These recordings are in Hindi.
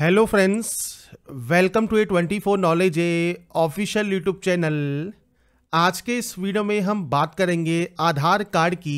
hello friends welcome to A twenty four knowledge a official YouTube channel आज के इस वीडियो में हम बात करेंगे आधार कार्ड की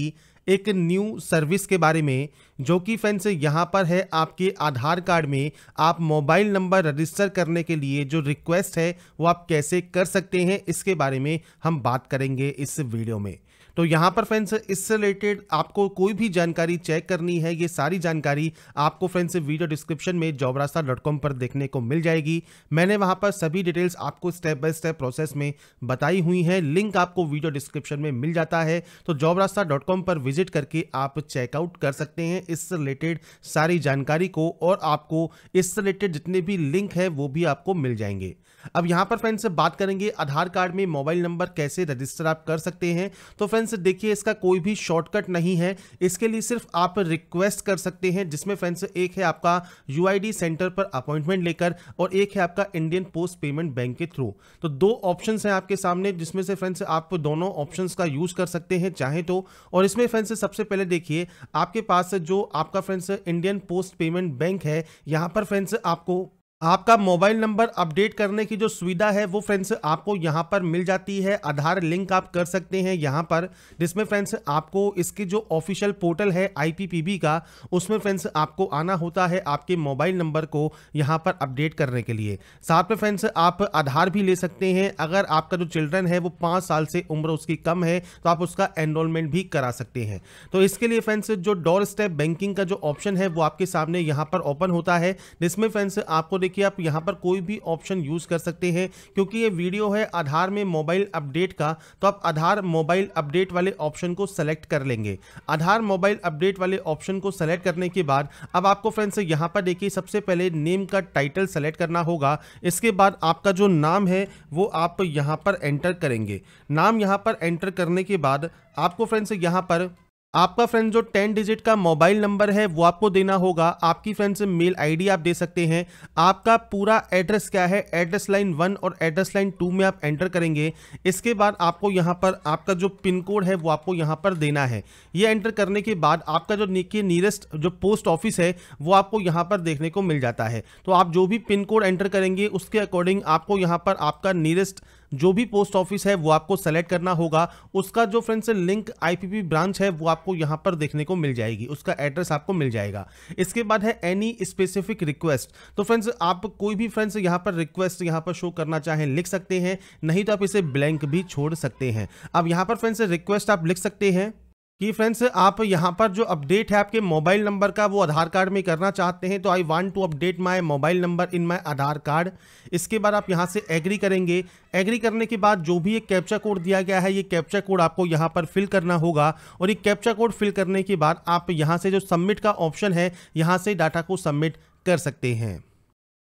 एक न्यू सर्विस के बारे में जो कि फ्रेंड्स यहाँ पर है आपके आधार कार्ड में आप मोबाइल नंबर रजिस्टर करने के लिए जो रिक्वेस्ट है वो आप कैसे कर सकते हैं इसके बारे में हम बात करेंगे इस वीडियो में तो यहां पर फ्रेंड्स इससे रिलेटेड आपको कोई भी जानकारी चेक करनी है ये सारी जानकारी आपको फ्रेंड्स वीडियो डिस्क्रिप्शन में जॉब रास्ता डॉट कॉम पर देखने को मिल जाएगी मैंने वहां पर सभी डिटेल्स आपको स्टेप बाय स्टेप प्रोसेस में बताई हुई हैं लिंक आपको वीडियो डिस्क्रिप्शन में मिल जाता है तो जॉब रास्ता डॉट कॉम पर विजिट करके आप चेकआउट कर सकते हैं इससे रिलेटेड सारी जानकारी को और आपको इससे रिलेटेड जितने भी लिंक है वो भी आपको मिल जाएंगे अब यहां पर फ्रेंड्स बात करेंगे आधार कार्ड में मोबाइल नंबर कैसे रजिस्टर आप कर सकते हैं तो फ्रेंड्स फ्रेंड्स देखिए इसका कोई भी शॉर्टकट नहीं है इसके लिए सिर्फ आप रिक्वेस्ट कर सकते हैं जिसमें फ्रेंड्स एक है आपका यू सेंटर पर अपॉइंटमेंट लेकर और एक है आपका इंडियन पोस्ट पेमेंट बैंक के थ्रू तो दो ऑप्शन हैं आपके सामने जिसमें से फ्रेंड्स आप दोनों ऑप्शन का यूज कर सकते हैं चाहे तो और इसमें फ्रेंड्स सबसे पहले देखिए आपके पास जो आपका friends Indian post payment bank है यहां पर फ्रेंड्स आपको आपका मोबाइल नंबर अपडेट करने की जो सुविधा है वो फ्रेंड्स आपको यहाँ पर मिल जाती है आधार लिंक आप कर सकते हैं यहाँ पर जिसमें फ्रेंड्स आपको इसके जो ऑफिशियल पोर्टल है आईपीपीबी का उसमें फ्रेंड्स आपको आना होता है आपके मोबाइल नंबर को यहाँ पर अपडेट करने के लिए साथ में फ्रेंड्स आप आधार भी ले सकते हैं अगर आपका जो चिल्ड्रन है वो पाँच साल से उम्र उसकी कम है तो आप उसका एनरोलमेंट भी करा सकते हैं तो इसके लिए फ्रेंड्स जो डोर स्टेप बैंकिंग का जो ऑप्शन है वो आपके सामने यहाँ पर ओपन होता है जिसमें फ्रेंड्स आपको देखिए आप यहाँ पर कोई भी ऑप्शन यूज़ कर सकते हैं क्योंकि ये वीडियो है आधार में मोबाइल अपडेट का तो आप आधार मोबाइल अपडेट वाले ऑप्शन को सेलेक्ट कर लेंगे आधार मोबाइल अपडेट वाले ऑप्शन को सेलेक्ट करने के बाद अब आपको फ्रेंड्स यहाँ पर देखिए सबसे पहले नेम का टाइटल सेलेक्ट करना होगा इसके बाद आपका जो नाम है वो आप यहाँ पर एंटर करेंगे नाम यहाँ पर एंटर करने के बाद आपको फ्रेंड्स यहाँ पर आपका फ्रेंड जो टेन डिजिट का मोबाइल नंबर है वो आपको देना होगा आपकी फ्रेंड से मेल आईडी आप दे सकते हैं आपका पूरा एड्रेस क्या है एड्रेस लाइन वन और एड्रेस लाइन टू में आप एंटर करेंगे इसके बाद आपको यहाँ पर आपका जो पिन कोड है वो आपको यहाँ पर देना है ये एंटर करने के बाद आपका जो नीचे नियरेस्ट जो पोस्ट ऑफिस है वो आपको यहाँ पर देखने को मिल जाता है तो आप जो भी पिन कोड एंटर करेंगे उसके अकॉर्डिंग आपको यहाँ पर आपका नियरेस्ट जो भी पोस्ट ऑफिस है वो आपको सेलेक्ट करना होगा उसका जो फ्रेंड्स लिंक आईपीपी ब्रांच है वो आपको यहां पर देखने को मिल जाएगी उसका एड्रेस आपको मिल जाएगा इसके बाद है एनी स्पेसिफिक रिक्वेस्ट तो फ्रेंड्स आप कोई भी फ्रेंड्स यहां पर रिक्वेस्ट यहां पर शो करना चाहें लिख सकते हैं नहीं तो आप इसे ब्लैंक भी छोड़ सकते हैं अब यहां पर फ्रेंड्स रिक्वेस्ट आप लिख सकते हैं कि फ्रेंड्स आप यहाँ पर जो अपडेट है आपके मोबाइल नंबर का वो आधार कार्ड में करना चाहते हैं तो I want to update my mobile number in my Aadhaar card इसके बाद आप यहाँ से एग्री करेंगे एग्री करने के बाद जो भी एक कैप्चा कोड दिया गया है ये कैप्चा कोड आपको यहाँ पर फिल करना होगा और ये कैप्चा कोड फिल करने के बाद आप यहाँ से जो सबमिट का ऑप्शन है यहाँ से डाटा को सबमिट कर सकते हैं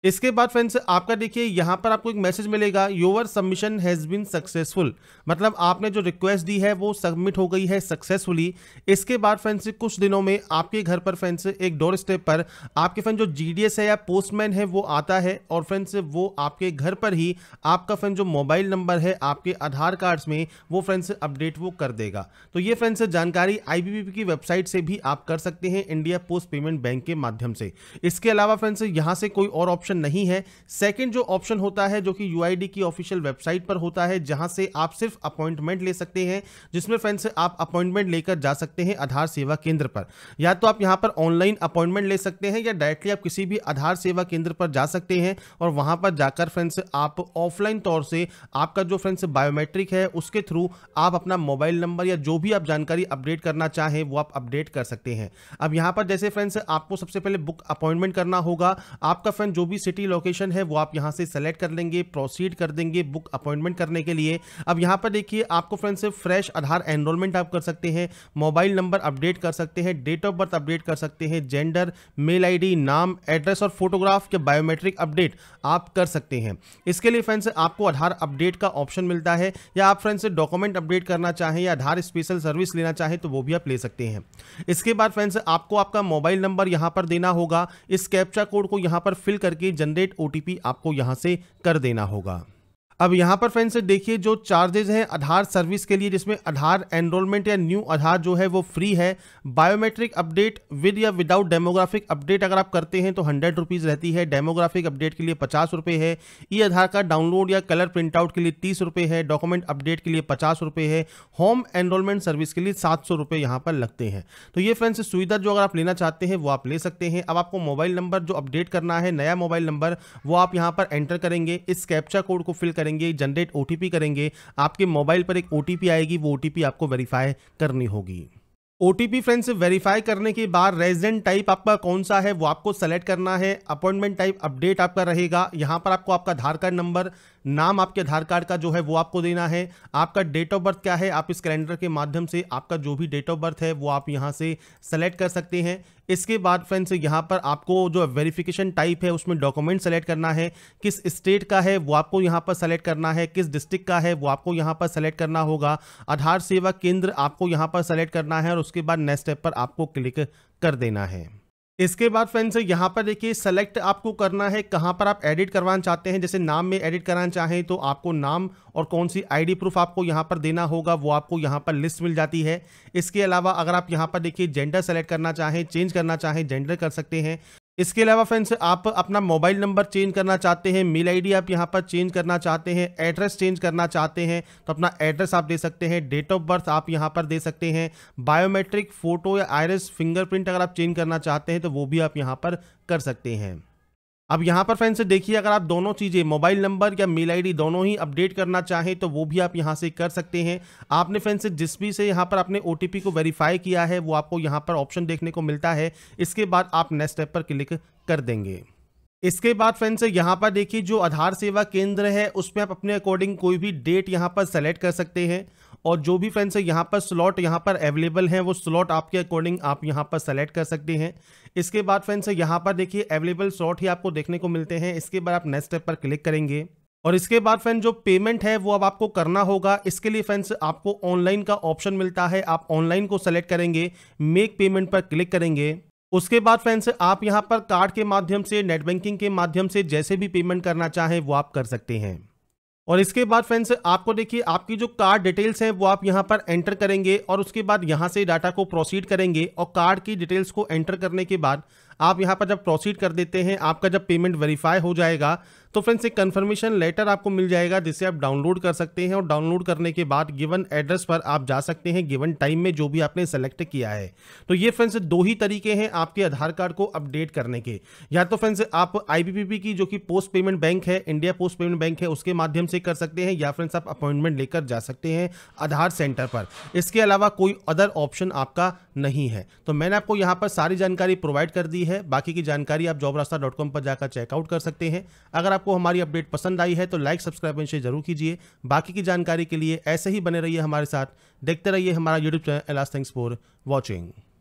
इसके बाद फ्रेंड्स आपका देखिए यहाँ पर आपको एक मैसेज मिलेगा your submission has been successful मतलब आपने जो रिक्वेस्ट दी है वो सबमिट हो गई है सक्सेसफुली इसके बाद फ्रेंड्स कुछ दिनों में आपके घर पर फ्रेंड्स एक डोर स्टेप पर आपके फ्रेंड जो जीडीएस है या पोस्टमैन है वो आता है और फ्रेंड्स वो आपके घर पर ही आपका फ्रेंड जो मोबाइल नंबर है आपके आधार कार्ड्स में वो फ्रेंड्स अपडेट वो कर देगा तो ये फ्रेंड्स जानकारी आई की वेबसाइट से भी आप कर सकते हैं इंडिया पोस्ट पेमेंट बैंक के माध्यम से इसके अलावा फ्रेंड्स यहाँ से कोई और ऑप्शन ऑप्शन नहीं है सेकंड जो ऑप्शन होता है जो कि यूआईडी की ऑफिशियल वेबसाइट पर होता है जहां से आप सिर्फ अपॉइंटमेंट ले सकते हैं जिसमें फ्रेंड्स आप अपॉइंटमेंट लेकर जा सकते हैं आधार सेवा केंद्र पर या तो आप यहां पर ऑनलाइन अपॉइंटमेंट ले सकते हैं या डायरेक्टली आप किसी भी आधार सेवा केंद्र पर जा सकते हैं और वहां पर जाकर फ्रेंड्स आप ऑफलाइन तौर से आपका जो फ्रेंड्स बायोमेट्रिक है उसके थ्रू आप अपना मोबाइल नंबर या जो भी आप जानकारी अपडेट करना चाहें वो आप अपडेट कर सकते हैं अब यहां पर जैसे फ्रेंड्स आपको सबसे पहले बुक अपॉइंटमेंट करना होगा आपका फ्रेंड जो भी सिटी लोकेशन है वो आप यहाँ से सेलेक्ट कर लेंगे प्रोसीड कर देंगे बुक अपॉइंटमेंट करने के लिए अब यहाँ पर देखिए आपको फ्रेंड से फ्रेश आधार एनरोलमेंट आप कर सकते हैं मोबाइल नंबर अपडेट कर सकते हैं डेट ऑफ बर्थ अपडेट कर सकते हैं जेंडर मेल आई नाम एड्रेस और फोटोग्राफ के बायोमेट्रिक अपडेट आप कर सकते हैं इसके लिए फ्रेंड्स आपको आधार अपडेट का ऑप्शन मिलता है या आप फ्रेंड्स डॉक्यूमेंट अपडेट करना चाहें या आधार स्पेशल सर्विस लेना चाहें तो वो भी आप ले सकते हैं इसके बाद फ्रेंड्स आपको आपका मोबाइल नंबर यहाँ पर देना होगा इस कैप्चा कोड को यहाँ पर फिल करके जनरेट ओटीपी आपको यहां से कर देना होगा अब यहाँ पर फ्रेंड्स देखिए जो चार्जेज हैं आधार सर्विस के लिए जिसमें आधार एनरोलमेंट या न्यू आधार जो है वो फ्री है बायोमेट्रिक अपडेट विद या विदाउट डेमोग्राफिक अपडेट अगर आप करते हैं तो हंड्रेड रुपीज़ रहती है डेमोग्राफिक अपडेट के लिए पचास रुपये है ई आधार कार्ड डाउनलोड या कलर प्रिंटआउट के लिए तीस रुपये है डॉक्यूमेंट अपडेट के लिए पचास रुपये है होम एनरोलमेंट सर्विस के लिए सात सौ रुपये यहाँ पर लगते हैं तो ये फ्रेंड्स सुविधा जो अगर आप लेना चाहते हैं वो आप ले सकते हैं अब आपको मोबाइल नंबर जो अपडेट करना है नया मोबाइल नंबर वो आप यहाँ पर एंटर करेंगे इस कैप्चा कोड को फिल करेंगे जनरेट ओ करेंगे आपके मोबाइल पर एक ओ आएगी वो ओ आपको वेरीफाई करनी होगी ओ फ्रेंड्स वेरीफाई करने के बाद रेजिडेंट टाइप आपका कौन सा है वो आपको सेलेक्ट करना है अपॉइंटमेंट टाइप अपडेट आपका रहेगा यहाँ पर आपको आपका आधार कार्ड नंबर नाम आपके आधार कार्ड का जो है वो आपको देना है आपका डेट ऑफ बर्थ क्या है आप इस कैलेंडर के माध्यम से आपका जो भी डेट ऑफ बर्थ है वो आप यहाँ से सेलेक्ट कर सकते हैं इसके बाद फ्रेंड्स यहाँ पर आपको जो वेरिफिकेशन टाइप है उसमें डॉक्यूमेंट सेलेक्ट करना है किस स्टेट का है वो आपको यहाँ पर सेलेक्ट करना है किस डिस्ट्रिक्ट का है वो आपको यहाँ पर सेलेक्ट करना होगा आधार सेवा केंद्र आपको यहाँ पर सेलेक्ट करना है और उसके बाद नेक्स्ट स्टेप पर आपको क्लिक कर देना है इसके बाद फ्रेंड्स यहाँ पर देखिए सेलेक्ट आपको करना है कहाँ पर आप एडिट करवाना चाहते हैं जैसे नाम में एडिट कराना चाहें तो आपको नाम और कौन सी आईडी प्रूफ आपको यहाँ पर देना होगा वो आपको यहाँ पर लिस्ट मिल जाती है इसके अलावा अगर आप यहाँ पर देखिए जेंडर सेलेक्ट करना चाहें चेंज करना चाहें जेंडर कर सकते हैं इसके अलावा फ्रेंड्स आप अपना मोबाइल नंबर चेंज करना चाहते हैं मेल आईडी आप यहाँ पर चेंज करना चाहते हैं एड्रेस चेंज करना चाहते हैं तो अपना एड्रेस आप दे सकते हैं डेट ऑफ बर्थ आप यहाँ पर दे सकते हैं बायोमेट्रिक फोटो या आयरस फिंगरप्रिंट अगर आप चेंज करना चाहते हैं तो वो भी आप यहाँ पर कर सकते हैं अब यहाँ पर फ्रेंड्स देखिए अगर आप दोनों चीज़ें मोबाइल नंबर या मेल आईडी दोनों ही अपडेट करना चाहें तो वो भी आप यहाँ से कर सकते हैं आपने फ्रेंड्स जिस भी से यहाँ पर आपने ओ को वेरीफाई किया है वो आपको यहाँ पर ऑप्शन देखने को मिलता है इसके बाद आप नेक्स्ट स्टेप पर क्लिक कर देंगे इसके बाद फ्रेंड्स यहाँ पर देखिए जो आधार सेवा केंद्र है उसमें आप अपने अकॉर्डिंग कोई भी डेट यहाँ पर सेलेक्ट कर सकते हैं और जो भी फ्रेंड्स यहाँ पर स्लॉट यहाँ पर अवेलेबल हैं वो स्लॉट आपके अकॉर्डिंग आप यहाँ पर सेलेक्ट कर सकते हैं इसके बाद फ्रेंड्स यहाँ पर देखिए अवेलेबल स्लॉट ही आपको देखने को मिलते हैं इसके बाद आप नेक्स्ट स्टेप पर क्लिक करेंगे और इसके बाद फ्रेंड जो पेमेंट है वो अब आपको करना होगा इसके लिए फ्रेंड्स आपको ऑनलाइन का ऑप्शन मिलता है आप ऑनलाइन को सेलेक्ट करेंगे मेक पेमेंट पर क्लिक करेंगे उसके बाद फ्रेंड्स आप यहाँ पर कार्ड के माध्यम से नेट बैंकिंग के माध्यम से जैसे भी पेमेंट करना चाहें वो आप कर सकते हैं और इसके बाद फ्रेंड्स आपको देखिए आपकी जो कार्ड डिटेल्स हैं वो आप यहाँ पर एंटर करेंगे और उसके बाद यहाँ से डाटा को प्रोसीड करेंगे और कार्ड की डिटेल्स को एंटर करने के बाद आप यहाँ पर जब प्रोसीड कर देते हैं आपका जब पेमेंट वेरीफाई हो जाएगा तो फ्रेंड्स एक कन्फर्मेशन लेटर आपको मिल जाएगा जिसे आप डाउनलोड कर सकते हैं और डाउनलोड करने के बाद गिवन एड्रेस पर आप जा सकते हैं गिवन टाइम में जो भी आपने सेलेक्ट किया है तो ये फ्रेंड्स दो ही तरीके हैं आपके आधार कार्ड को अपडेट करने के या तो फ्रेंड्स आप आईबीपीबी की जो कि पोस्ट पेमेंट बैंक है इंडिया पोस्ट पेमेंट बैंक है उसके माध्यम से कर सकते हैं या फ्रेंड्स आप अपॉइंटमेंट लेकर जा सकते हैं आधार सेंटर पर इसके अलावा कोई अदर ऑप्शन आपका नहीं है तो मैंने आपको यहाँ पर सारी जानकारी प्रोवाइड कर दी है बाकी की जानकारी आप जॉब पर जाकर चेकआउट कर सकते हैं अगर आप आपको हमारी अपडेट पसंद आई है तो लाइक सब्सक्राइब एंड शेयर जरूर कीजिए बाकी की जानकारी के लिए ऐसे ही बने रहिए हमारे साथ देखते रहिए हमारा यूट्यूब चैनल एलास थैंक्स फॉर वॉचिंग